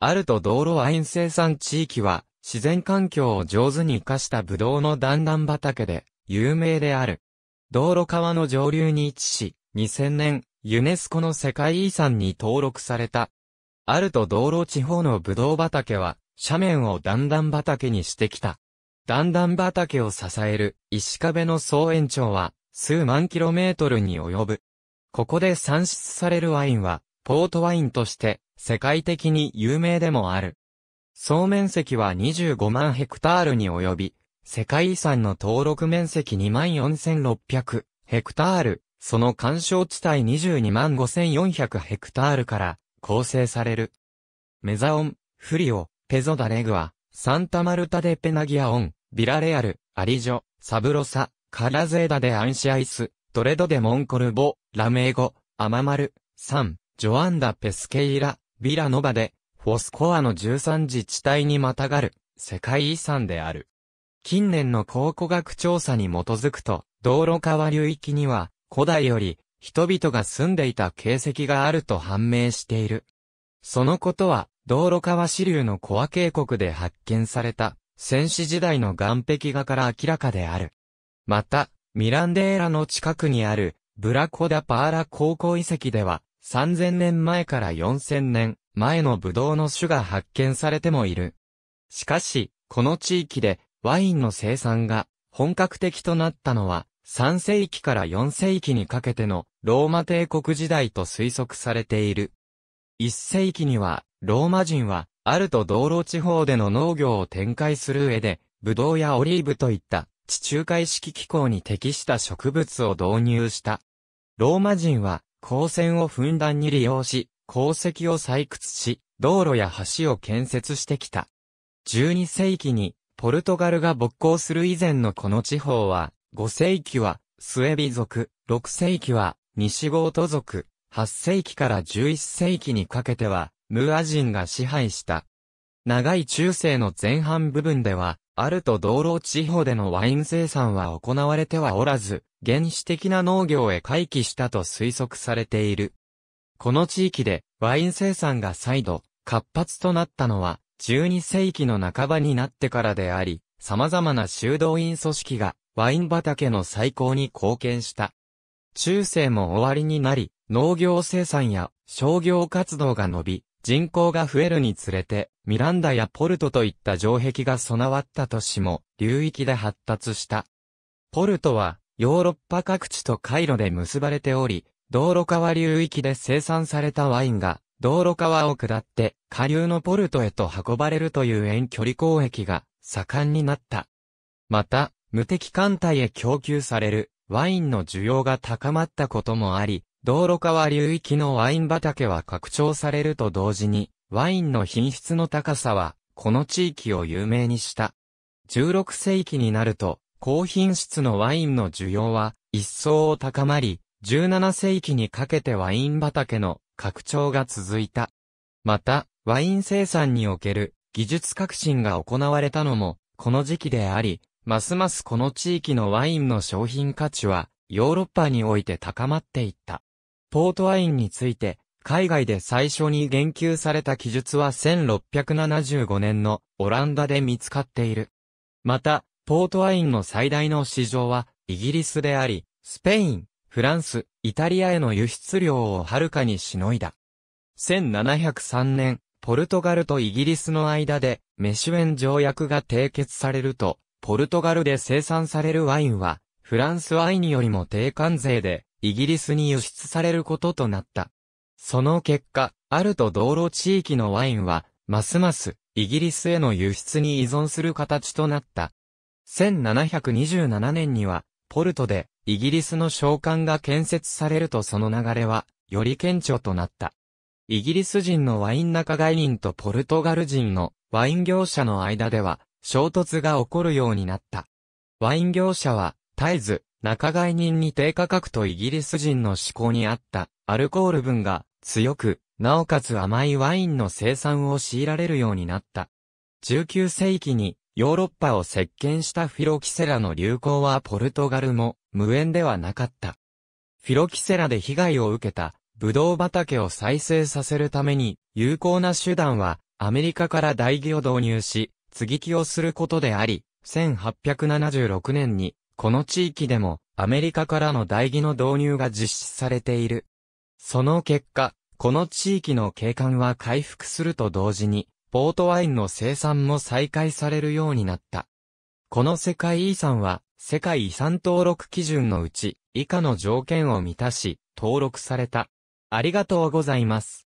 アルト道路ワイン生産地域は、自然環境を上手に活かしたブドウの段々畑で、有名である。道路川の上流に位置し、2000年、ユネスコの世界遺産に登録された。アルト道路地方のブドウ畑は、斜面を段々畑にしてきた。段々畑を支える石壁の総延長は数万キロメートルに及ぶ。ここで産出されるワインはポートワインとして世界的に有名でもある。総面積は25万ヘクタールに及び、世界遺産の登録面積24,600ヘクタール、その干渉地帯225,400ヘクタールから構成される。メザオン、フリオ、ペゾダレグア、サンタマルタデペナギアオン、ビラレアル、アリジョ、サブロサ、カラゼーダデアンシアイス、トレドデモンコルボ、ラメーゴ、アママル、サン、ジョアンダ・ペスケイラ、ビラノバで、フォスコアの13自治体にまたがる、世界遺産である。近年の考古学調査に基づくと、道路川流域には、古代より、人々が住んでいた形跡があると判明している。そのことは、道路川支流のコア渓谷で発見された、戦死時代の岩壁画から明らかである。また、ミランデーラの近くにある、ブラコダパーラ高校遺跡では、3000年前から4000年前のブドウの種が発見されてもいる。しかし、この地域でワインの生産が本格的となったのは3世紀から4世紀にかけてのローマ帝国時代と推測されている。1世紀にはローマ人はあると道路地方での農業を展開する上で、ブドウやオリーブといった地中海式気候に適した植物を導入した。ローマ人は鉱船をふんだんに利用し、鉱石を採掘し、道路や橋を建設してきた。12世紀に、ポルトガルが勃興する以前のこの地方は、5世紀は、スエビ族、6世紀は、西ゴート族、8世紀から11世紀にかけては、ムア人が支配した。長い中世の前半部分では、アルト道路地方でのワイン生産は行われてはおらず、原始的な農業へ回帰したと推測されている。この地域でワイン生産が再度活発となったのは12世紀の半ばになってからであり、様々な修道院組織がワイン畑の再興に貢献した。中世も終わりになり、農業生産や商業活動が伸び、人口が増えるにつれて、ミランダやポルトといった城壁が備わった都市も流域で発達した。ポルトはヨーロッパ各地と回路で結ばれており、道路川流域で生産されたワインが、道路川を下って、下流のポルトへと運ばれるという遠距離交易が盛んになった。また、無敵艦隊へ供給されるワインの需要が高まったこともあり、道路川流域のワイン畑は拡張されると同時に、ワインの品質の高さは、この地域を有名にした。16世紀になると、高品質のワインの需要は一層高まり、17世紀にかけてワイン畑の拡張が続いた。また、ワイン生産における技術革新が行われたのもこの時期であり、ますますこの地域のワインの商品価値はヨーロッパにおいて高まっていった。ポートワインについて、海外で最初に言及された記述は1675年のオランダで見つかっている。また、ポートワインの最大の市場は、イギリスであり、スペイン、フランス、イタリアへの輸出量をはるかにしのいだ。1703年、ポルトガルとイギリスの間で、メシュエン条約が締結されると、ポルトガルで生産されるワインは、フランスワインよりも低関税で、イギリスに輸出されることとなった。その結果、あると道路地域のワインは、ますます、イギリスへの輸出に依存する形となった。1727年には、ポルトで、イギリスの商館が建設されるとその流れは、より顕著となった。イギリス人のワイン仲買人とポルトガル人のワイン業者の間では、衝突が起こるようになった。ワイン業者は、絶えず、仲買人に低価格とイギリス人の思考にあった、アルコール分が、強く、なおかつ甘いワインの生産を強いられるようになった。19世紀にヨーロッパを席巻したフィロキセラの流行はポルトガルも無縁ではなかった。フィロキセラで被害を受けたブドウ畑を再生させるために有効な手段はアメリカから大義を導入し、継ぎ木をすることであり、1876年にこの地域でもアメリカからの大義の導入が実施されている。その結果、この地域の景観は回復すると同時に、ポートワインの生産も再開されるようになった。この世界遺産は、世界遺産登録基準のうち、以下の条件を満たし、登録された。ありがとうございます。